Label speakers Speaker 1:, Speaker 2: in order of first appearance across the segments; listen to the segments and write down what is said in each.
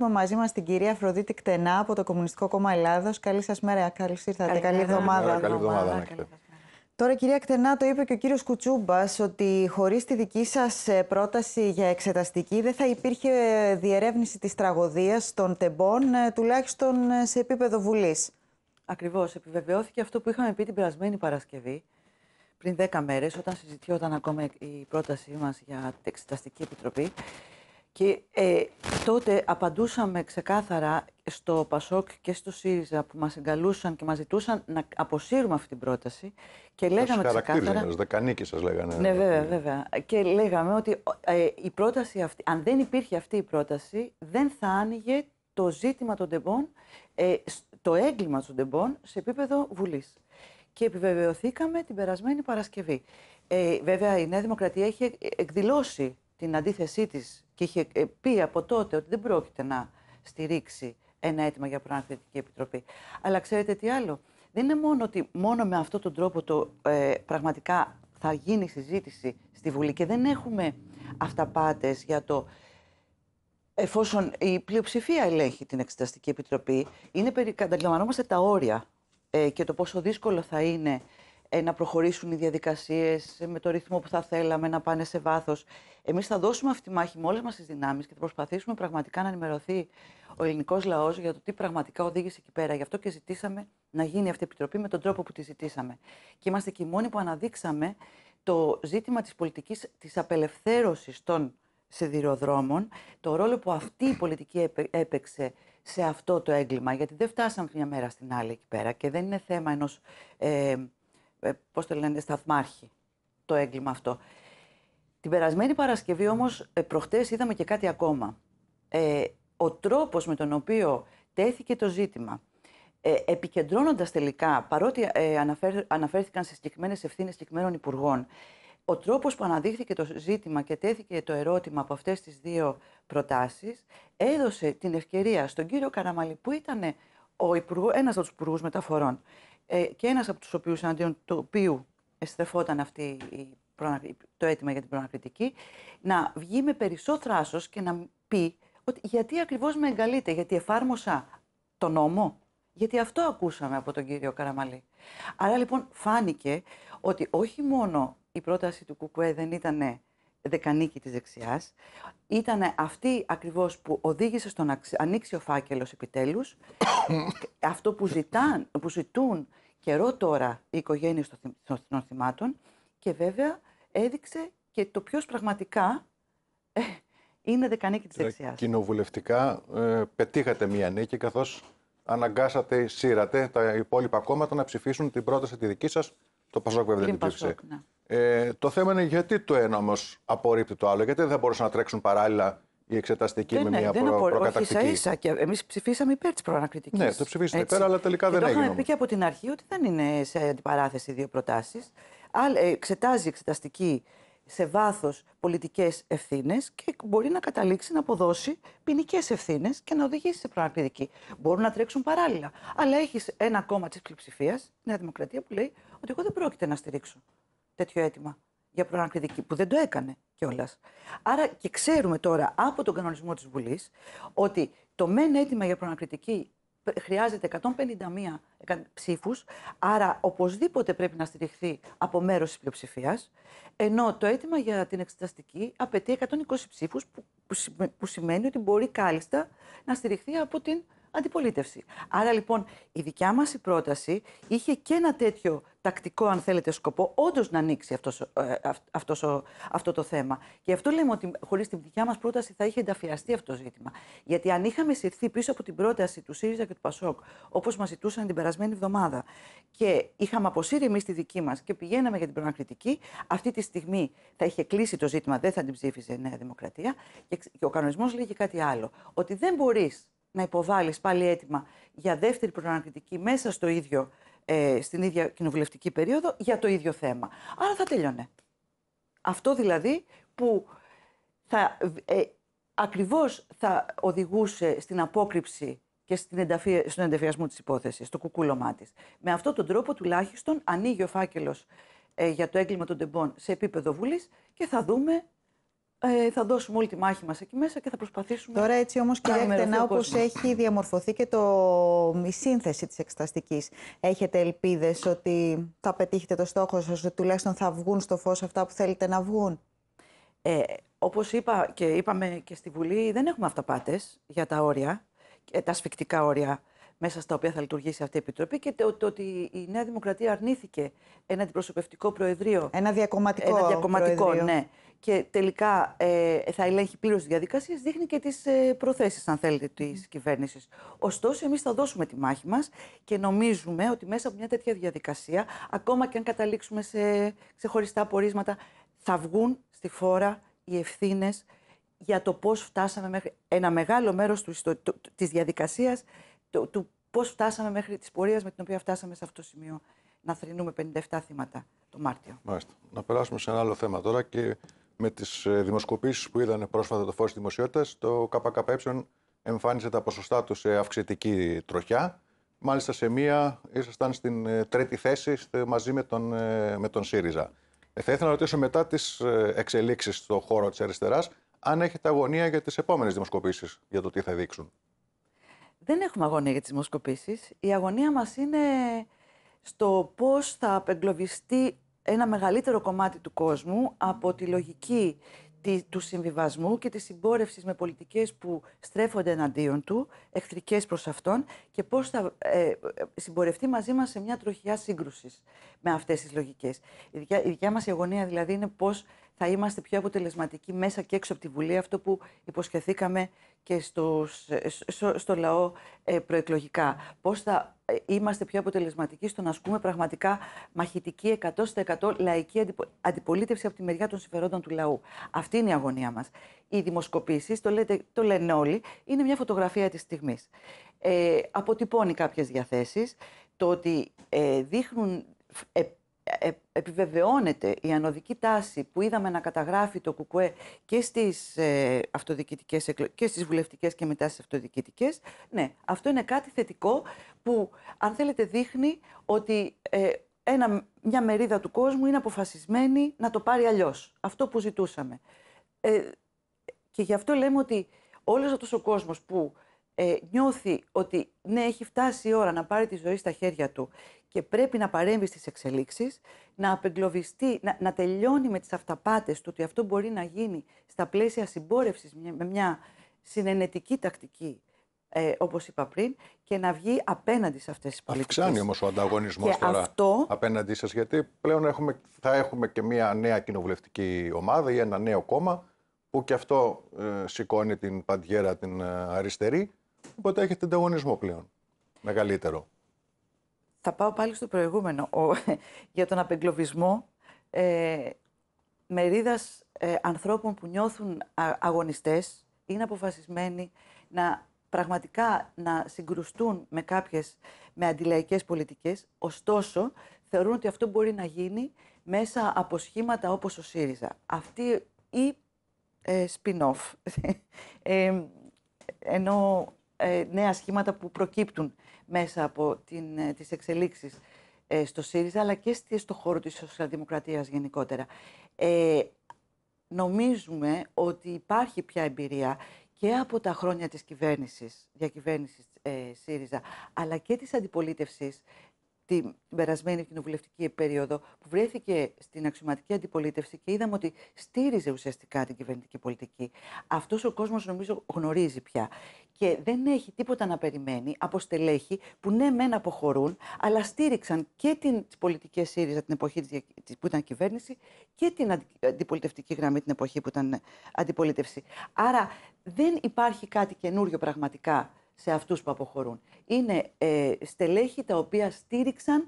Speaker 1: Έχουμε μαζί μας την κυρία Αφροδίτη Κτενά από το Κομμουνιστικό Κόμμα Ελλάδος. Καλή σας μέρα, καλώς ήρθατε. Καλή εβδομάδα. Καλή εβδομάδα. Τώρα, κυρία Κτενά, το είπε και ο κύριος Κουτσούμπά ότι χωρίς τη δική σας ε, πρόταση για εξεταστική δεν θα υπήρχε ε, διερεύνηση της τραγωδίας των τεμπών, ε, τουλάχιστον σε επίπεδο Βουλής. Ακριβώς, Επιβεβαιώθηκε
Speaker 2: αυτό που είχαμε πει την περασμένη Παρασκευή, πριν 10 μέρες, όταν συζητιόταν ακόμα η πρότασή μας για την Εξεταστική Επιτροπή. Και ε, τότε απαντούσαμε ξεκάθαρα στο Πασόκ και στο ΣΥΡΙΖΑ που μας εγκαλούσαν και μας ζητούσαν να αποσύρουμε αυτή την πρόταση και λέγαμε σας ξεκάθαρα... Σας
Speaker 3: δεκανίκη σας λέγανε. Ναι, βέβαια,
Speaker 2: βέβαια. Και λέγαμε ότι ε, η πρόταση αυτή, αν δεν υπήρχε αυτή η πρόταση, δεν θα άνοιγε το ζήτημα των τεμπών, ε, το έγκλημα των τεμπών σε επίπεδο Βουλής. Και επιβεβαιωθήκαμε την περασμένη Παρασκευή. Ε, βέβαια, η Νέα Δημοκρατία έχει εκδηλώσει την αντίθεσή της και είχε ε, πει από τότε ότι δεν πρόκειται να στηρίξει ένα αίτημα για προαναθλητική επιτροπή. Αλλά ξέρετε τι άλλο. Δεν είναι μόνο ότι μόνο με αυτόν τον τρόπο το, ε, πραγματικά θα γίνει συζήτηση στη Βουλή και δεν έχουμε αυταπάτες για το εφόσον η πλειοψηφία ελέγχει την Εξεταστική Επιτροπή, είναι περί, τα όρια ε, και το πόσο δύσκολο θα είναι ε, να προχωρήσουν οι διαδικασίες ε, με το ρυθμό που θα θέλαμε, να πάνε σε βάθος. Εμείς θα δώσουμε αυτή τη μάχη με όλες μας τις δυνάμεις και θα προσπαθήσουμε πραγματικά να ενημερωθεί ο ελληνικός λαός για το τι πραγματικά οδήγησε εκεί πέρα. Γι' αυτό και ζητήσαμε να γίνει αυτή η επιτροπή με τον τρόπο που τη ζητήσαμε. Και είμαστε και οι μόνοι που αναδείξαμε το ζήτημα της πολιτικής της απελευθέρωσης των σιδηροδρόμων, το ρόλο που αυτή η πολιτική έπαιξε σε αυτό το έγκλημα, γιατί δεν φτάσαμε μια μέρα στην άλλη εκεί πέρα και δεν είναι θέμα ενός ε, ε, πώς το λένε, σταθμάρχη το έγκλημα αυτό. Την περασμένη Παρασκευή όμως ε, προχτές είδαμε και κάτι ακόμα. Ε, ο τρόπος με τον οποίο τέθηκε το ζήτημα, ε, επικεντρώνοντας τελικά, παρότι ε, αναφέρθηκαν σε συγκεκριμένες ευθύνες συγκεκριμένων υπουργών, ο τρόπος που αναδείχθηκε το ζήτημα και τέθηκε το ερώτημα από αυτές τις δύο προτάσεις, έδωσε την ευκαιρία στον κύριο Καραμαλή, που ήταν ο Υπουργός, ένας από τους Υπουργούς μεταφορών ε, και ένας από τους οποίους εναντίον του οποίου εστρεφόταν αυτή η το αίτημα για την προανακριτική, να βγει με περισσό θράσος και να πει ότι γιατί ακριβώς με εγκαλείτε, γιατί εφάρμοσα τον νόμο, γιατί αυτό ακούσαμε από τον κύριο Καραμαλή. Άρα λοιπόν φάνηκε ότι όχι μόνο η πρόταση του ΚΚΕ δεν ήταν δεκανίκη της δεξιάς. Ήταν αυτή ακριβώς που οδήγησε στο να ανοίξει ο φάκελος επιτέλους. Αυτό που, ζητάν, που ζητούν καιρό τώρα οι οικογένειες των θυμάτων και βέβαια έδειξε και το ποιος πραγματικά ε, είναι δεκανίκη της δεξιάς.
Speaker 3: Κοινοβουλευτικά ε, πετύχατε μία νίκη καθώς αναγκάσατε, σύρατε τα υπόλοιπα κόμματα να ψηφίσουν την πρόταση τη δική σας, το Πασόκ βέβαια την Ναι. Ε, το θέμα είναι γιατί το ένα όμως απορρίπτει το άλλο. Γιατί δεν θα μπορούσαν να τρέξουν παράλληλα η εξεταστική ε, με ναι, μια δεν προ, προκατακτική. Όχι, ίσα
Speaker 2: και Εμείς ψηφίσαμε υπέρ της προανακριτικής. Ναι, το ψηφίσατε υπέρ, αλλά τελικά δεν έγινε. Το είχαμε πει και από την αρχή ότι δεν είναι σε αντιπαράθεση δύο προτάσεις. Ε, εξετάζει η εξεταστική σε βάθος πολιτικές ευθύνες και μπορεί να καταλήξει να αποδώσει ποινικές ευθύνες και να οδηγήσει σε προανακριτική. Μπορούν να τρέξουν παράλληλα. Αλλά έχεις ένα κόμμα της πλειοψηφίας, Νέα Δημοκρατία, που λέει ότι εγώ δεν πρόκειται να στηρίξω τέτοιο αίτημα για προανακριτική, που δεν το έκανε κιόλας. Άρα και ξέρουμε τώρα από τον κανονισμό της Βουλής ότι το μεν αίτημα για προανακριτική χρειάζεται 151 ψήφους, άρα οπωσδήποτε πρέπει να στηριχθεί από μέρος της πλειοψηφίας, ενώ το αίτημα για την εξεταστική απαιτεί 120 ψήφους, που σημαίνει ότι μπορεί κάλλιστα να στηριχθεί από την αντιπολίτευση. Άρα λοιπόν η δικιά μας η πρόταση είχε και ένα τέτοιο τακτικό, αν θέλετε, σκοπό, όντως να ανοίξει αυτός, ε, αυτός, αυτό το θέμα. Γι' αυτό λέμε ότι χωρίς την δικιά μας πρόταση θα είχε ενταφιαστεί αυτό το ζήτημα. Γιατί αν είχαμε συρθεί πίσω από την πρόταση του ΣΥΡΙΖΑ και του ΠΑΣΟΚ, όπως μας ζητούσαν την περασμένη εβδομάδα, και είχαμε αποσύρει εμείς τη δική μας και πηγαίναμε για την προανακριτική, αυτή τη στιγμή θα είχε κλείσει το ζήτημα, δεν θα την ψήφιζε η Νέα Δημοκρατία. Και, ο κανονισμός λέγει κάτι άλλο. Ότι δεν μπορείς να υποβάλεις πάλι αίτημα για δεύτερη προανακριτική μέσα στο ίδιο ε, στην ίδια κοινοβουλευτική περίοδο για το ίδιο θέμα. Άρα θα τελειώνε. Αυτό δηλαδή που θα, ε, ακριβώς θα οδηγούσε στην απόκρυψη και στην ενταφία, στον ενταφιασμό της υπόθεσης, στο κουκούλωμά της. Με αυτόν τον τρόπο τουλάχιστον ανοίγει ο φάκελος ε, για το έγκλημα των τεμπών σε επίπεδο Βουλής και θα δούμε ε, θα δώσουμε όλη τη μάχη μας εκεί μέσα και θα προσπαθήσουμε... Τώρα έτσι
Speaker 1: όμως κυρία Εκτενά, όπως έχει διαμορφωθεί και το, η σύνθεση της εξεταστικής, έχετε ελπίδες ότι θα πετύχετε το στόχο σας, ότι τουλάχιστον θα βγουν στο φως αυτά που θέλετε να βγουν.
Speaker 2: Ε, όπως είπα και είπαμε και στη Βουλή, δεν έχουμε αυταπάτες για τα όρια, ε, τα σφυκτικά όρια μέσα στα οποία θα λειτουργήσει αυτή η Επιτροπή και το, ότι η Νέα Δημοκρατία αρνήθηκε ένα αντιπροσωπευτικό προεδρείο. Ένα διακομματικό. Ένα διακομματικό, προεδρείο. ναι. Και τελικά ε, θα ελέγχει πλήρως τις διαδικασίες, δείχνει και τις ε, προθέσεις, αν θέλετε, της mm. κυβέρνησης. Ωστόσο, εμείς θα δώσουμε τη μάχη μας και νομίζουμε ότι μέσα από μια τέτοια διαδικασία, ακόμα και αν καταλήξουμε σε ξεχωριστά πορίσματα, θα βγουν στη φόρα οι ευθύνες για το πώς φτάσαμε μέχρι ένα μεγάλο μέρος της διαδικασίας το, του πώς φτάσαμε μέχρι τη πορεία με την οποία φτάσαμε σε αυτό το σημείο να θρυνούμε 57 θύματα το
Speaker 3: Μάρτιο. Μάλιστα. Να περάσουμε σε ένα άλλο θέμα τώρα και με τις ε, δημοσκοπήσεις που είδαν πρόσφατα το φως δημοσιότητας, το ΚΚΕ εμφάνισε τα ποσοστά τους σε αυξητική τροχιά. Μάλιστα σε μία ήσασταν στην ε, τρίτη θέση μαζί με τον, ε, με τον ΣΥΡΙΖΑ. Θα ήθελα να ρωτήσω μετά τις εξελίξει στον χώρο της αριστεράς, αν έχετε αγωνία για τις επόμενες δημοσκοπήσεις για το τι θα δείξουν
Speaker 2: δεν έχουμε αγωνία για τις δημοσκοπήσεις. Η αγωνία μας είναι στο πώς θα απεγκλωβιστεί ένα μεγαλύτερο κομμάτι του κόσμου από τη λογική του συμβιβασμού και της συμπόρευσης με πολιτικές που στρέφονται εναντίον του, εχθρικές προς αυτόν και πώς θα ε, συμπορευτεί μαζί μας σε μια τροχιά σύγκρουσης με αυτές τις λογικές. Η δικιά, η μας η αγωνία δηλαδή είναι πώς θα είμαστε πιο αποτελεσματικοί μέσα και έξω από τη Βουλή, αυτό που υποσχεθήκαμε και στο, λαό ε, προεκλογικά. Πώς είμαστε πιο αποτελεσματικοί στο να ασκούμε πραγματικά μαχητική 100% λαϊκή αντιπολίτευση από τη μεριά των συμφερόντων του λαού. Αυτή είναι η αγωνία μας. Οι δημοσκοπήσεις, το, το λένε όλοι, είναι μια φωτογραφία της στιγμής. Ε, αποτυπώνει κάποιες διαθέσεις. Το ότι ε, δείχνουν ε, ε, επιβεβαιώνεται η ανωδική τάση που είδαμε να καταγράφει το ΚΚΕ και στις, ε, και στις βουλευτικές και μετά στις αυτοδιοικητικές, ναι, αυτό είναι κάτι θετικό που, αν θέλετε, δείχνει ότι ε, ένα, μια μερίδα του κόσμου είναι αποφασισμένη να το πάρει αλλιώς. Αυτό που ζητούσαμε. Ε, και γι' αυτό λέμε ότι όλος αυτός ο κόσμος που ε, νιώθει ότι ναι, έχει φτάσει η ώρα να πάρει τη ζωή στα χέρια του και πρέπει να παρέμβει στις εξελίξεις, να απεγκλωβιστεί, να, να τελειώνει με τις αυταπάτες του ότι αυτό μπορεί να γίνει στα πλαίσια συμπόρευσης με μια συνενετική τακτική ε, όπως είπα πριν, και να βγει απέναντι σε αυτές τις πολιτικές. Αυξάνει
Speaker 3: όμως ο ανταγωνισμός τώρα απέναντι σας, γιατί πλέον έχουμε, θα έχουμε και μια νέα κοινοβουλευτική ομάδα ή ένα νέο κόμμα, που και αυτό ε, σηκώνει την παντιέρα την ε, αριστερή, Οπότε έχετε ανταγωνισμό πλέον. Μεγαλύτερο. Θα πάω πάλι στο προηγούμενο.
Speaker 2: Ο, για τον απεγκλωβισμό ε, μερίδας ε, ανθρώπων που νιώθουν αγωνιστέ, αγωνιστές είναι αποφασισμένοι να πραγματικά να συγκρουστούν με κάποιες με αντιλαϊκές πολιτικές, ωστόσο θεωρούν ότι αυτό μπορεί να γίνει μέσα από σχήματα όπως ο ΣΥΡΙΖΑ. Αυτή ή ε, spin-off. Ε, ενώ ε, νέα σχήματα που προκύπτουν μέσα από την, ε, τις εξελίξεις ε, στο ΣΥΡΙΖΑ, αλλά και στο χώρο της σοσιαλδημοκρατίας γενικότερα. νομίζουμε ότι υπάρχει πια εμπειρία και από τα χρόνια της κυβέρνησης, διακυβέρνησης ε, ΣΥΡΙΖΑ, αλλά και της αντιπολίτευσης την περασμένη κοινοβουλευτική περίοδο, που βρέθηκε στην αξιωματική αντιπολίτευση και είδαμε ότι στήριζε ουσιαστικά την κυβερνητική πολιτική. Αυτός ο κόσμος νομίζω γνωρίζει πια. Και δεν έχει τίποτα να περιμένει από στελέχη που ναι, μεν αποχωρούν, αλλά στήριξαν και τι πολιτικέ ΣΥΡΙΖΑ την εποχή που ήταν κυβέρνηση και την αντιπολιτευτική γραμμή την εποχή που ήταν αντιπολίτευση. Άρα δεν υπάρχει κάτι καινούριο πραγματικά σε αυτούς που αποχωρούν. Είναι ε, στελέχη τα οποία στήριξαν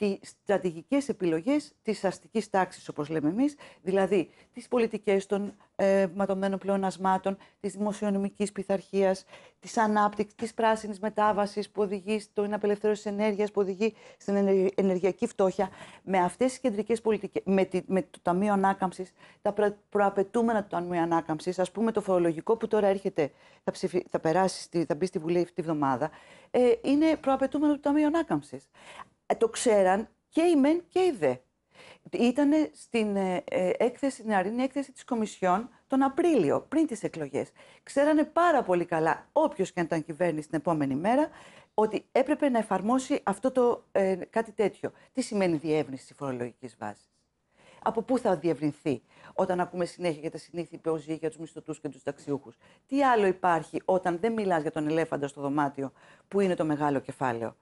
Speaker 2: τι στρατηγικές επιλογές της αστικής τάξης, όπως λέμε εμείς, δηλαδή τις πολιτικές των ε, ματωμένων πλεονασμάτων, της δημοσιονομικής πειθαρχίας, της ανάπτυξης, της πράσινης μετάβασης που οδηγεί στην απελευθέρωση ενέργειας, που οδηγεί στην ενεργειακή φτώχεια. Με αυτές τις κεντρικές πολιτικές, με, με το Ταμείο Ανάκαμψης, τα προαπαιτούμενα του Ταμείου Ανάκαμψης, ας πούμε το φορολογικό που τώρα έρχεται, θα, ψηφι, θα περάσει, θα μπει στη Βουλή αυτή τη βδομάδα, ε, είναι προαπαιτούμενο του Ταμείου Ανάκαμψης. Ε, το ξέραν και οι μεν και οι δε. Ήταν στην ε, ε έκθεση, την αρήνη έκθεση της Κομισιόν τον Απρίλιο, πριν τις εκλογές. Ξέρανε πάρα πολύ καλά, όποιος και αν ήταν κυβέρνηση την επόμενη μέρα, ότι έπρεπε να εφαρμόσει αυτό το ε, κάτι τέτοιο. Τι σημαίνει διεύρυνση της φορολογικής βάσης. Από πού θα διευρυνθεί όταν ακούμε συνέχεια για τα συνήθεια ζει για τους μισθωτούς και τους ταξιούχους. Τι άλλο υπάρχει όταν δεν μιλάς για τον ελέφαντα στο δωμάτιο, που είναι το μεγάλο κεφάλαιο.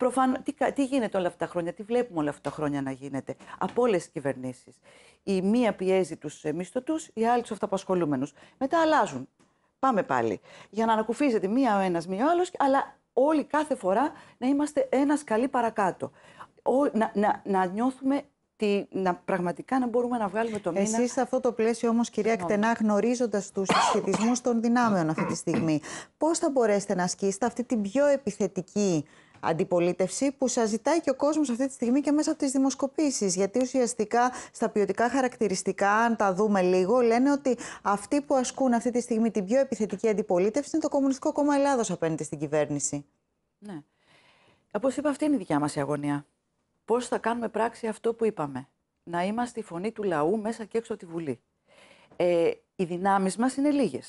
Speaker 2: Προφαν... Τι, τι γίνεται όλα αυτά τα χρόνια, τι βλέπουμε όλα αυτά τα χρόνια να γίνεται από όλες τις κυβερνήσεις. Η μία πιέζει τους ε, μισθωτούς, η άλλη του αυταπασχολούμενου. Μετά αλλάζουν. Πάμε πάλι. Για να ανακουφίζεται μία ο ένας, μία ο άλλος, αλλά όλοι κάθε φορά να είμαστε ένας καλή παρακάτω. να, να, να νιώθουμε τη, να, πραγματικά να μπορούμε να βγάλουμε το μήνα. Εσείς
Speaker 1: σε αυτό το πλαίσιο όμως κυρία Κτενά γνωρίζοντας τους σχετισμούς των δυνάμεων αυτή τη στιγμή πώς θα μπορέσετε να ασκήσετε αυτή την πιο επιθετική αντιπολίτευση που σας ζητάει και ο κόσμος αυτή τη στιγμή και μέσα από τις δημοσκοπήσεις. Γιατί ουσιαστικά στα ποιοτικά χαρακτηριστικά, αν τα δούμε λίγο, λένε ότι αυτοί που ασκούν αυτή τη στιγμή την πιο επιθετική αντιπολίτευση είναι το Κομμουνιστικό Κόμμα Ελλάδος απέναντι στην κυβέρνηση.
Speaker 2: Ναι. Όπως είπα, αυτή είναι η δικιά μας αγωνία. Πώς θα κάνουμε πράξη αυτό που είπαμε. Να είμαστε η φωνή του λαού μέσα και έξω από τη Βουλή. Ε, οι δυνάμεις μας είναι λίγες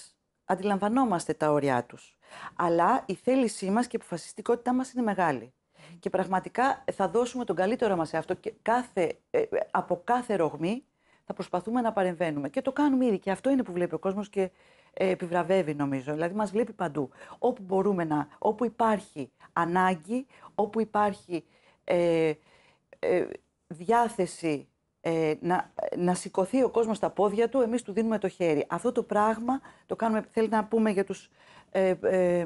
Speaker 2: αντιλαμβανόμαστε τα όρια τους. Αλλά η θέλησή μας και η αποφασιστικότητά μας είναι μεγάλη. Και πραγματικά ε, θα δώσουμε τον καλύτερο μας σε αυτό και κάθε, ε, ε, από κάθε ρογμή θα προσπαθούμε να παρεμβαίνουμε. Και το κάνουμε ήδη και αυτό είναι που βλέπει ο κόσμος και επιβραβεύει νομίζω. Δηλαδή μας βλέπει παντού. Όπου μπορούμε να, όπου υπάρχει ανάγκη, όπου υπάρχει ε, διάθεση ε, να, ε, να σηκωθεί ο κόσμος στα πόδια του, εμείς του δίνουμε το χέρι. Αυτό το πράγμα το κάνουμε, θέλει να πούμε για τους ε, ε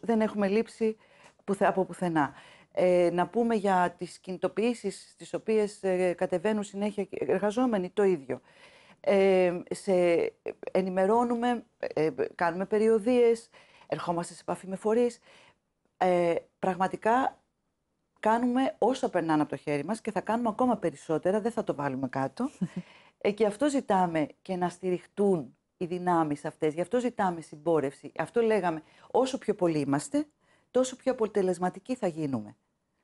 Speaker 2: δεν έχουμε λήψη πουθε, από πουθενά. Ε, να πούμε για τις κινητοποιήσεις τις οποίες ε, κατεβαίνουν συνέχεια εργαζόμενοι, το ίδιο. σε ενημερώνουμε, κάνουμε περιοδίες, ερχόμαστε σε επαφή με φορείς. πραγματικά κάνουμε όσα περνάνε από το χέρι μας και θα κάνουμε ακόμα περισσότερα, δεν θα το βάλουμε κάτω. Ε, και αυτό ζητάμε και να στηριχτούν οι δυνάμεις αυτές, γι' αυτό ζητάμε συμπόρευση. Αυτό λέγαμε, όσο πιο πολλοί είμαστε, τόσο πιο αποτελεσματικοί θα γίνουμε.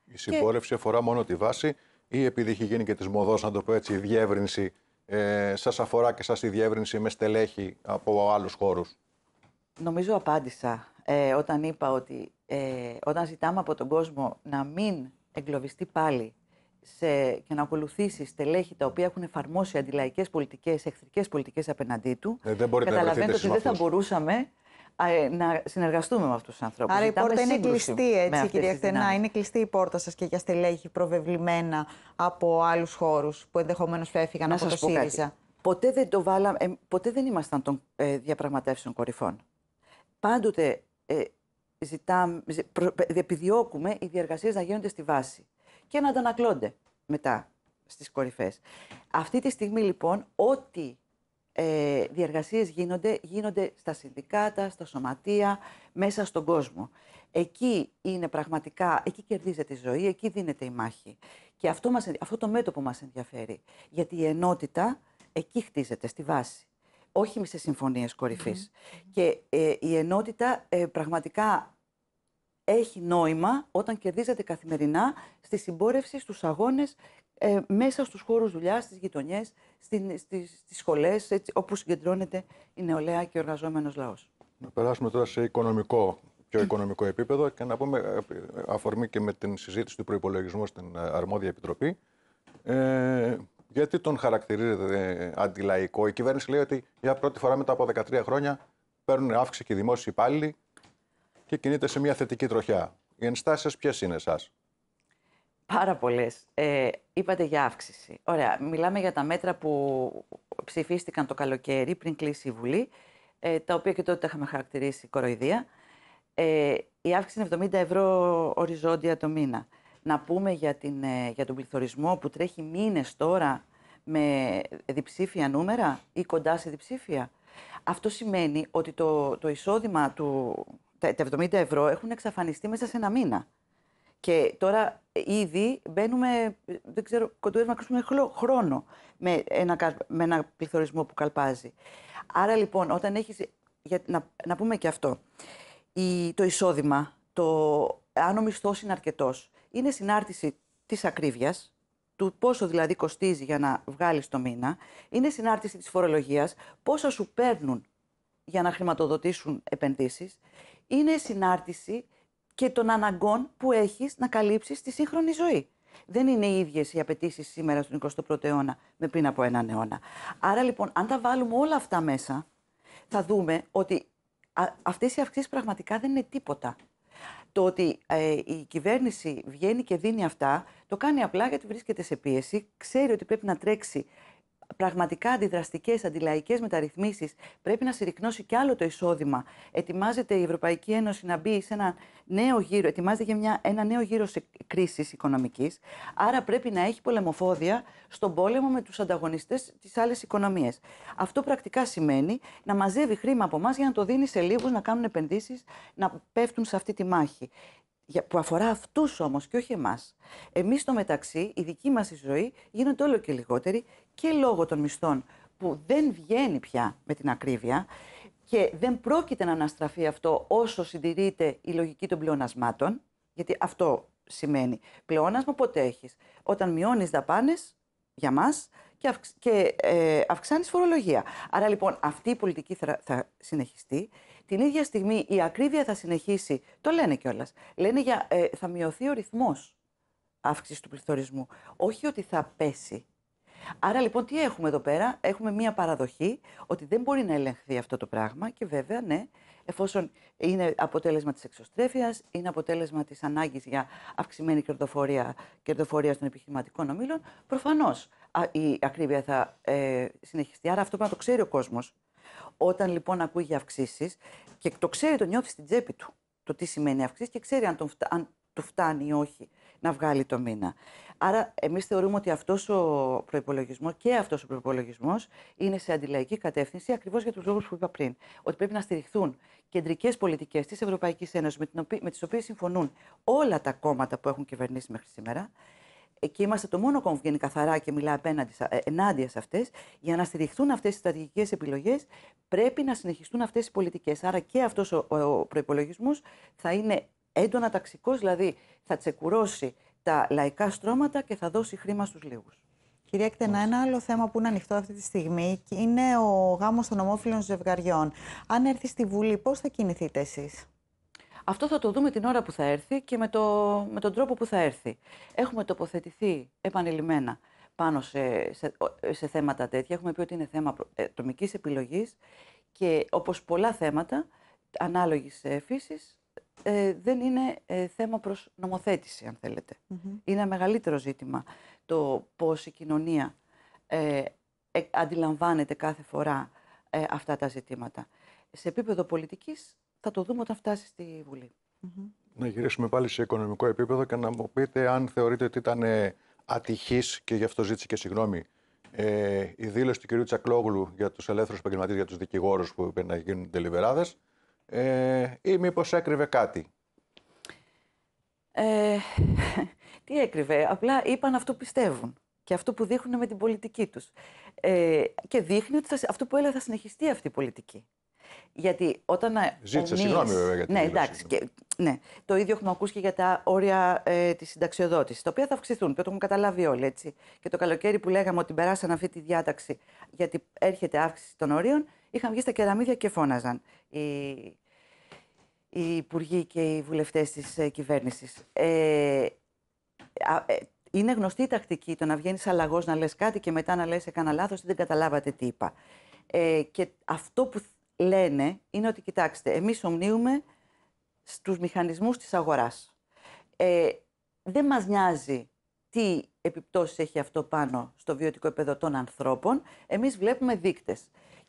Speaker 3: Η συμπόρευση και... αφορά μόνο τη βάση ή επειδή έχει γίνει και της μοδός, να το πω έτσι, η διεύρυνση, ε, σας αφορά και σας η διεύρυνση με στελέχη από άλλους χώρους.
Speaker 2: Νομίζω απάντησα ε, όταν είπα ότι ε, όταν ζητάμε από τον κόσμο να μην εγκλωβιστεί πάλι σε, και να ακολουθήσει στελέχη τα οποία έχουν εφαρμόσει αντιλαϊκές πολιτικές, εχθρικές πολιτικές απέναντί του. Ε, καταλαβαίνετε ότι δεν θα
Speaker 1: μπορούσαμε ε, να
Speaker 2: συνεργαστούμε με αυτούς τους ανθρώπους. Άρα Ζητάμε η πόρτα είναι κλειστή, έτσι, κυρία Χτενά. Είναι
Speaker 1: κλειστή η πόρτα σας και για στελέχη προβεβλημένα από άλλους χώρους που ενδεχομένως έφυγαν να από το ΣΥΡΙΖΑ. Ποτέ δεν, το βάλα,
Speaker 2: ε, ποτέ δεν ήμασταν των διαπραγματεύσεων κορυφών. Πάντοτε ε, επιδιώκουμε οι διεργασίες να γίνονται στη βάση και να αντανακλώνται μετά στις κορυφές. Αυτή τη στιγμή λοιπόν ό,τι ε, γίνονται, γίνονται στα συνδικάτα, στα σωματεία, μέσα στον κόσμο. Εκεί είναι πραγματικά, εκεί κερδίζεται η ζωή, εκεί δίνεται η μάχη. Και αυτό, μας, αυτό το μέτωπο μας ενδιαφέρει, γιατί η ενότητα εκεί χτίζεται, στη βάση όχι σε συμφωνίες Και ε, η ενότητα ε, πραγματικά έχει νόημα όταν κερδίζεται καθημερινά στη συμπόρευση, στους αγώνες, ε, μέσα στους χώρους δουλειάς, στις γειτονιές, στην, στις, στις σχολές, έτσι, όπου συγκεντρώνεται η νεολαία και ο εργαζόμενος λαός.
Speaker 3: Να περάσουμε τώρα σε οικονομικό, πιο οικονομικό επίπεδο και να πούμε αφορμή και με την συζήτηση του προϋπολογισμού στην αρμόδια επιτροπή. Ε, γιατί τον χαρακτηρίζεται ε, αντιλαϊκό. Η κυβέρνηση λέει ότι για πρώτη φορά μετά από 13 χρόνια παίρνουν αύξηση και οι δημόσιοι υπάλληλοι και κινείται σε μια θετική τροχιά. Οι ενστάσεις ποιες είναι εσάς.
Speaker 2: Πάρα πολλές. Ε, είπατε για αύξηση. Ωραία. Μιλάμε για τα μέτρα που ψηφίστηκαν το καλοκαίρι πριν κλείσει η Βουλή, ε, τα οποία και τότε τα είχαμε χαρακτηρίσει κοροϊδία. Ε, η αύξηση είναι 70 ευρώ οριζόντια το μήνα. Να πούμε για, την, ε, για τον πληθωρισμό που τρέχει μήνες τώρα με διψήφια νούμερα ή κοντά σε διψήφια. Αυτό σημαίνει ότι το, το εισόδημα του, τα, 70 ευρώ έχουν εξαφανιστεί μέσα σε ένα μήνα. Και τώρα ε, ήδη μπαίνουμε, ε, δεν ξέρω, κοντουέρμα να κρίσουμε χρόνο με ένα, με ένα πληθωρισμό που καλπάζει. Άρα λοιπόν, όταν έχεις, για, να, πούμε και αυτό, το εισόδημα, το αν ο μισθός είναι αρκετός, είναι συνάρτηση της ακρίβειας, του πόσο δηλαδή κοστίζει για να βγάλεις το μήνα, είναι συνάρτηση της φορολογίας, πόσα σου παίρνουν για να χρηματοδοτήσουν επενδύσεις, είναι συνάρτηση και των αναγκών που έχεις να καλύψεις τη σύγχρονη ζωή. Δεν είναι οι ίδιες οι απαιτήσεις σήμερα στον 21ο αιώνα με πριν από έναν αιώνα. Άρα λοιπόν, αν τα βάλουμε όλα αυτά μέσα, θα δούμε ότι αυτές οι αυξήσεις πραγματικά δεν είναι τίποτα το ότι ε, η κυβέρνηση βγαίνει και δίνει αυτά, το κάνει απλά γιατί βρίσκεται σε πίεση, ξέρει ότι πρέπει να τρέξει πραγματικά αντιδραστικές, αντιλαϊκές μεταρρυθμίσεις, πρέπει να συρρυκνώσει κι άλλο το εισόδημα. Ετοιμάζεται η Ευρωπαϊκή Ένωση να μπει σε ένα νέο γύρο, ετοιμάζεται για μια, ένα νέο γύρο κρίσης οικονομικής. Άρα πρέπει να έχει πολεμοφόδια στον πόλεμο με τους ανταγωνιστές της άλλης οικονομίας. Αυτό πρακτικά σημαίνει να μαζεύει χρήμα από εμάς για να το δίνει σε λίγους να κάνουν επενδύσεις, να πέφτουν σε αυτή τη μάχη που αφορά αυτούς όμως και όχι εμάς. Εμείς στο μεταξύ, η δική μας ζωή γίνεται όλο και λιγότερη και λόγω των μισθών που δεν βγαίνει πια με την ακρίβεια και δεν πρόκειται να αναστραφεί αυτό όσο συντηρείται η λογική των πλεονασμάτων, γιατί αυτό σημαίνει πλεόνασμα πότε έχεις. Όταν μειώνεις δαπάνες για μας και, αυξ, και ε, αυξάνεις φορολογία. Άρα λοιπόν αυτή η πολιτική θα, συνεχιστεί. Την ίδια στιγμή η ακρίβεια θα συνεχίσει, το λένε κιόλας. Λένε για, ε, θα μειωθεί ο ρυθμός αύξησης του πληθωρισμού. Όχι ότι θα πέσει Άρα λοιπόν τι έχουμε εδώ πέρα, έχουμε μία παραδοχή ότι δεν μπορεί να ελεγχθεί αυτό το πράγμα και βέβαια ναι, εφόσον είναι αποτέλεσμα της εξωστρέφειας, είναι αποτέλεσμα της ανάγκης για αυξημένη κερδοφορία, κερδοφορία των επιχειρηματικών ομίλων, προφανώς η ακρίβεια θα ε, συνεχιστεί. Άρα αυτό πρέπει να το ξέρει ο κόσμος. Όταν λοιπόν ακούει για αυξήσεις και το ξέρει, το νιώθει στην τσέπη του το τι σημαίνει αυξήσεις και ξέρει αν, τον, αν του φτάνει ή όχι να βγάλει το μήνα. Άρα, εμείς θεωρούμε ότι αυτός ο προπολογισμό και αυτός ο προπολογισμό είναι σε αντιλαϊκή κατεύθυνση ακριβώς για τους λόγους που είπα πριν. Ότι πρέπει να στηριχθούν κεντρικές πολιτικές της Ευρωπαϊκής Ένωσης με τις οποίες συμφωνούν όλα τα κόμματα που έχουν κυβερνήσει μέχρι σήμερα και είμαστε το μόνο κόμμα που βγαίνει καθαρά και μιλά απέναντι, ε, ενάντια σε αυτές, για να στηριχθούν αυτές οι στρατηγικές επιλογές, πρέπει να συνεχιστούν αυτές οι πολιτικές. Άρα και αυτός ο προπολογισμό θα είναι έντονα ταξικός, δηλαδή θα τσεκουρώσει τα λαϊκά στρώματα και θα
Speaker 1: δώσει χρήμα στους λίγους. Κυρία Εκτενά, ένα άλλο θέμα που είναι ανοιχτό αυτή τη στιγμή είναι ο γάμος των ομόφυλων ζευγαριών. Αν έρθει στη Βουλή, πώς θα κινηθείτε εσείς,
Speaker 2: Αυτό θα το δούμε την ώρα που θα έρθει και με, το, με τον τρόπο που θα έρθει. Έχουμε τοποθετηθεί επανειλημμένα πάνω σε, σε, σε θέματα τέτοια. Έχουμε πει ότι είναι θέμα ε, τομικής επιλογής και όπως πολλά θέματα ανάλογης ε, φύσης ε, δεν είναι ε, θέμα προς νομοθέτηση, αν θελετε Είναι ένα μεγαλύτερο ζήτημα το πώς η κοινωνία ε, ε αντιλαμβάνεται κάθε φορά αυτά τα ζητήματα. Σε επίπεδο πολιτικής θα το δούμε όταν φτάσει στη βουλη
Speaker 3: Να γυρίσουμε πάλι σε οικονομικό επίπεδο και να μου πείτε αν θεωρείτε ότι ήταν ατυχής και γι' αυτό ζήτησε και συγγνώμη ε, η δήλωση του κ. Τσακλόγλου για τους ελεύθερους επαγγελματίες, για τους δικηγόρους που είπε να γίνουν ε, ή μήπως έκρυβε κάτι.
Speaker 2: Ε, τι έκρυβε, απλά είπαν αυτό που πιστεύουν και αυτό που δείχνουν με την πολιτική τους. Ε, και δείχνει ότι αυτό που έλεγα θα συνεχιστεί αυτή η πολιτική. Γιατί όταν. Ε, Ζήτησε συγγνώμη, βέβαια. Για την ναι, εντάξει. ναι. Το ίδιο έχουμε ακούσει και για τα όρια ε, της συνταξιοδότησης, τα οποία θα αυξηθούν, και το έχουμε καταλάβει όλοι έτσι. Και το καλοκαίρι που λέγαμε ότι περάσαν αυτή τη διάταξη, γιατί έρχεται αύξηση των ορίων, είχαν βγει στα κεραμίδια και φώναζαν οι, οι υπουργοί και οι βουλευτές της ε, κυβέρνησης. Ε, ε, είναι γνωστή η τακτική το να βγαίνεις αλλαγός, να λες κάτι και μετά να λες έκανα λάθος ή δεν καταλάβατε τι είπα. Ε, και αυτό που λένε είναι ότι κοιτάξτε, εμείς ομνίουμε στους μηχανισμούς της αγοράς. Ε, δεν μας νοιάζει τι επιπτώσεις έχει αυτό πάνω στο βιωτικό επίπεδο των ανθρώπων. Εμείς βλέπουμε δείκτες.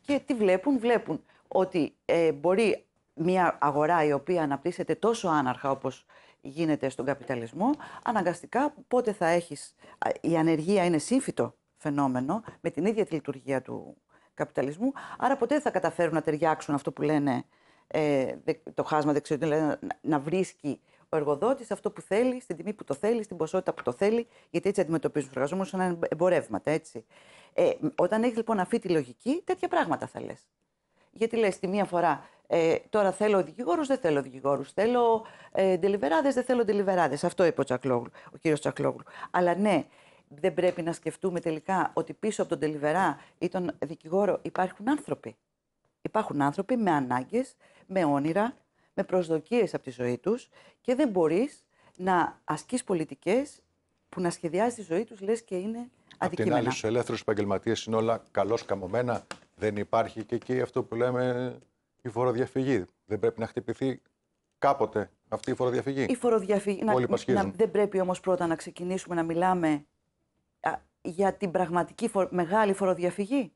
Speaker 2: Και τι βλέπουν, βλέπουν ότι ε, μπορεί μια αγορά η οποία αναπτύσσεται τόσο άναρχα όπως γίνεται στον καπιταλισμό, αναγκαστικά πότε θα έχεις... Η ανεργία είναι σύμφυτο φαινόμενο με την ίδια τη λειτουργία του καπιταλισμού, άρα ποτέ θα καταφέρουν να ταιριάξουν αυτό που λένε ε, το χάσμα δεξιότητας, δηλαδή να βρίσκει ο εργοδότης αυτό που θέλει, στην τιμή που το θέλει, στην ποσότητα που το θέλει, γιατί έτσι αντιμετωπίζουν του εργαζόμενου σαν εμπορεύματα, έτσι. Ε, όταν έχεις λοιπόν αυτή τη λογική, τέτοια πράγματα θα λες. Γιατί λες τη μία φορά, ε, τώρα θέλω δικηγόρους, δεν θέλω δικηγόρους. Θέλω ε, δεν θέλω ντελιβεράδες. Αυτό είπε ο, Τσακλόγλου, ο κύριος Τσακλόγλου. Αλλά ναι, δεν πρέπει να σκεφτούμε τελικά ότι πίσω από τον τελιβερά ή τον δικηγόρο υπάρχουν άνθρωποι. Υπάρχουν άνθρωποι με ανάγκες, με όνειρα, με προσδοκίες από τη ζωή τους και δεν μπορείς να ασκείς πολιτικές που να σχεδιάζεις τη ζωή τους, λες και είναι
Speaker 3: Απ' την άλλη, στους ελεύθερους επαγγελματίες είναι όλα καλώς καμωμένα. Δεν υπάρχει και εκεί αυτό που λέμε η φοροδιαφυγή. Δεν πρέπει να χτυπηθεί κάποτε αυτή η φοροδιαφυγή. Η
Speaker 2: φοροδιαφυγή. δεν πρέπει όμως πρώτα να ξεκινήσουμε να μιλάμε για την πραγματική μεγάλη φοροδιαφυγή.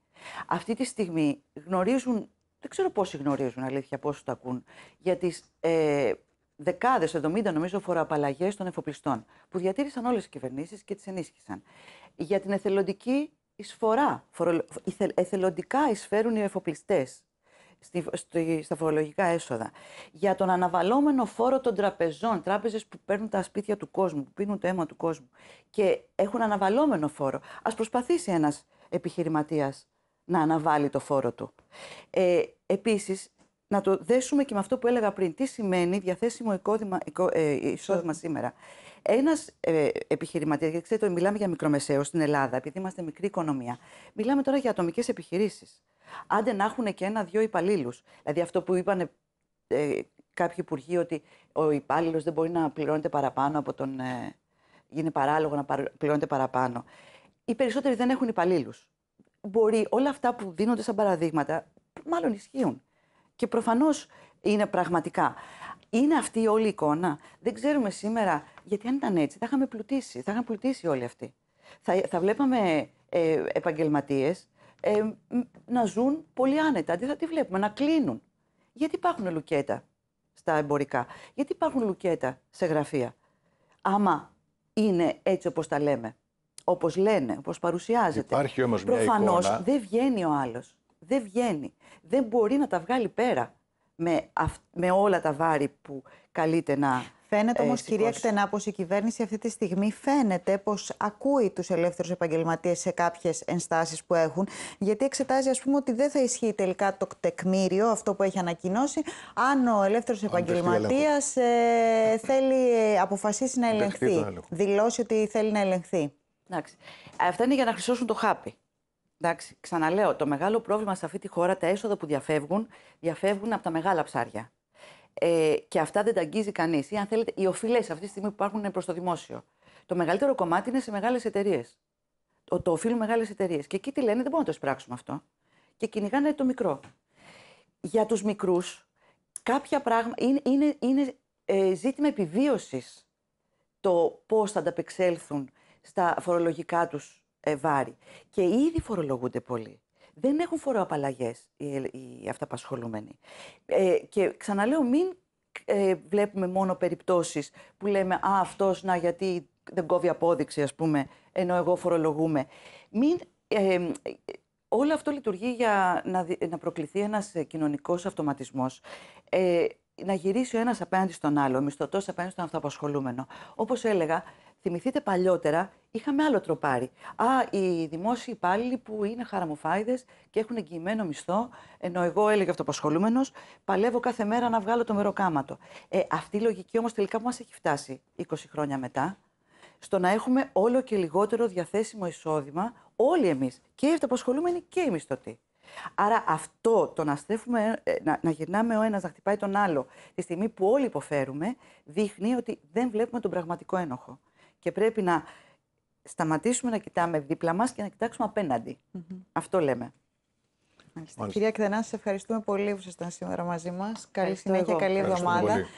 Speaker 2: Αυτή τη στιγμή γνωρίζουν δεν ξέρω πόσοι γνωρίζουν αλήθεια, πόσοι το ακούν, για τις ε, δεκάδες, 70 νομίζω, φοροαπαλλαγές των εφοπλιστών που διατήρησαν όλες οι κυβερνήσεις και τις ενίσχυσαν. Για την εθελοντική εισφορά. Φορο, εθελοντικά εισφέρουν οι εφοπλιστές στη, στη, στα φορολογικά έσοδα. Για τον αναβαλώμενο φόρο των τραπεζών, τράπεζες που παίρνουν τα σπίτια του κόσμου, που πίνουν το αίμα του κόσμου και έχουν αναβαλώμενο φόρο. Ας προσπαθήσει ένας επιχειρηματίας να αναβάλει το φόρο του. Ε, επίσης, να το δέσουμε και με αυτό που έλεγα πριν. Τι σημαίνει διαθέσιμο εικόδημα, εικο, ε, εισόδημα σήμερα. Ένας ε, επιχειρηματίας, γιατί ξέρετε, μιλάμε για μικρομεσαίο στην Ελλάδα, επειδή είμαστε μικρή οικονομία. Μιλάμε τώρα για ατομικές επιχειρήσεις. Άντε να έχουν και ένα-δύο υπαλλήλους. Δηλαδή αυτό που είπαν ε, κάποιοι υπουργοί, ότι ο υπάλληλος δεν μπορεί να πληρώνεται παραπάνω από τον. Ε, γίνει παράλογο να πληρώνεται παραπάνω. Οι περισσότεροι δεν έχουν υπαλλήλους μπορεί όλα αυτά που δίνονται σαν παραδείγματα, μάλλον ισχύουν. Και προφανώς είναι πραγματικά. Είναι αυτή η όλη εικόνα. Δεν ξέρουμε σήμερα, γιατί αν ήταν έτσι, θα είχαμε πλουτίσει. Θα είχαν πλουτίσει όλοι αυτοί. Θα, βλέπαμε ε, επαγγελματίες ε, να ζουν πολύ άνετα. Αντί θα τη βλέπουμε, να κλείνουν. Γιατί υπάρχουν λουκέτα στα εμπορικά, γιατί υπάρχουν λουκέτα σε γραφεία, άμα είναι έτσι όπως τα λέμε. Όπως λένε, όπως παρουσιάζεται.
Speaker 3: Υπάρχει όμως μια Προφανώς δεν
Speaker 2: βγαίνει ο άλλος. Δεν
Speaker 1: βγαίνει. Δεν μπορεί να τα βγάλει πέρα με, αυ... με όλα τα βάρη που καλείται να. Φαίνεται όμω, ε, κυρία Κτενά, πως η κυβέρνηση αυτή τη στιγμή φαίνεται πως ακούει τους ελεύθερους επαγγελματίες σε κάποιες ενστάσεις που έχουν, γιατί εξετάζει, ας πούμε, ότι δεν θα ισχύει τελικά το τεκμήριο, αυτό που έχει ανακοινώσει, αν ο ελεύθερος επαγγελματίας ε, θέλει, ε, αποφασίσει να ελεγχθεί. Δηλώσει ότι θέλει να ελεγχθεί.
Speaker 2: Εντάξει. Ε, αυτά είναι για να χρυσώσουν το χάπι. Εντάξει, ξαναλέω, το μεγάλο πρόβλημα σε αυτή τη χώρα, τα έσοδα που διαφεύγουν, διαφεύγουν από τα μεγάλα ψάρια. Ε, και αυτά δεν τα αγγίζει κανείς. Ή αν θέλετε, οι οφειλές αυτή τη στιγμή που υπάρχουν προς το δημόσιο. Το μεγαλύτερο κομμάτι είναι σε μεγάλες εταιρείες. Το, το οφείλουν μεγάλες εταιρείες. Και εκεί τι λένε, δεν μπορούμε να το εισπράξουμε αυτό. Και κυνηγάνε το μικρό. Για τους μικρούς, κάποια πράγματα είναι, είναι, είναι ε, ζήτημα επιβίωσης το πώς θα ανταπεξέλθουν στα φορολογικά τους ε, βάρη. Και ήδη φορολογούνται πολύ. Δεν έχουν φοροαπαλλαγές οι, ε, οι αυταπασχολούμενοι. Ε, και ξαναλέω, μην ε, βλέπουμε μόνο περιπτώσεις που λέμε «Α, αυτός, να, γιατί δεν κόβει απόδειξη, ας πούμε, ενώ εγώ φορολογούμε». Μην, ε, όλο αυτό λειτουργεί για να, να προκληθεί ένας ε, κοινωνικός αυτοματισμός να γυρίσει ο ένας απέναντι στον άλλο, ο μισθωτός απέναντι στον αυτοαπασχολούμενο. Όπως έλεγα, θυμηθείτε παλιότερα είχαμε άλλο τροπάρι. Α, οι δημόσιοι υπάλληλοι που είναι χαραμοφάιδες και έχουν εγγυημένο μισθό, ενώ εγώ έλεγε αυτοαπασχολούμενος, παλεύω κάθε μέρα να βγάλω το μεροκάματο. Ε, αυτή η λογική όμως τελικά που μας έχει φτάσει 20 χρόνια μετά, στο να έχουμε όλο και λιγότερο διαθέσιμο εισόδημα όλοι εμείς, και οι αυτοαπασχολούμενοι και οι μισθωτοί. Άρα αυτό το να, ε, να, να γυρνάμε ο ένας να χτυπάει τον άλλο τη στιγμή που όλοι υποφέρουμε, δείχνει ότι δεν βλέπουμε τον πραγματικό ένοχο. Και πρέπει να σταματήσουμε
Speaker 1: να κοιτάμε δίπλα μας και να κοιτάξουμε Αυτό λέμε. Κυρία Κδενά, σα ευχαριστούμε πολύ που ήσασταν σήμερα μαζί μας. Καλή συνέχεια, καλή εβδομάδα.